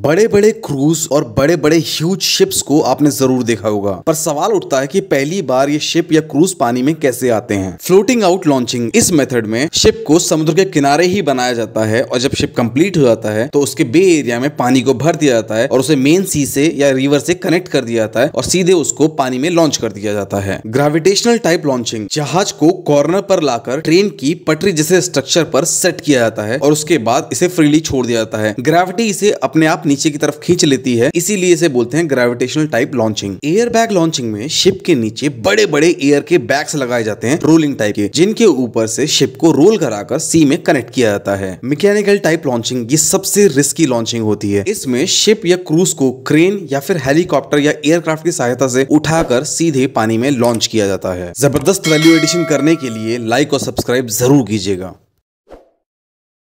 बड़े बड़े क्रूज और बड़े बड़े ह्यूज शिप्स को आपने जरूर देखा होगा पर सवाल उठता है कि पहली बार ये शिप या क्रूज पानी में कैसे आते हैं फ्लोटिंग आउट लॉन्चिंग इस मेथड में शिप को समुद्र के किनारे ही बनाया जाता है और जब शिप कंप्लीट हो जाता है तो उसके बे एरिया में पानी को भर दिया जाता है और उसे मेन सी से या रिवर से कनेक्ट कर दिया जाता है और सीधे उसको पानी में लॉन्च कर दिया जाता है ग्राविटेशनल टाइप लॉन्चिंग जहाज को कॉर्नर पर लाकर ट्रेन की पटरी जैसे स्ट्रक्चर पर सेट किया जाता है और उसके बाद इसे फ्रीली छोड़ दिया जाता है ग्रेविटी इसे अपने आप नाक नीचे की तरफ खींच लेती है इसीलिए इसे बोलते हैं gravitational type launching air bag launching में शिप के नीचे बड़े बड़े एयर के बैग्स लगाए जाते हैं रोलिंग टाइप के जिनके ऊपर से शिप को रोल कराकर सी में कनेक्ट किया जाता है मैकेनिकल टाइप लॉन्चिंग ये सबसे रिस्की लॉन्चिंग होती है इसमें शिप या क्रूज को क्रेन या फिर हेलीकॉप्टर या एयरक्राफ्ट की सहायता से उठाकर सीधे पानी में लॉन्च किया जाता है जबरदस्त वैल्यू एडिशन करने के लिए लाइक और सब्सक्राइब जरूर कीजिएगा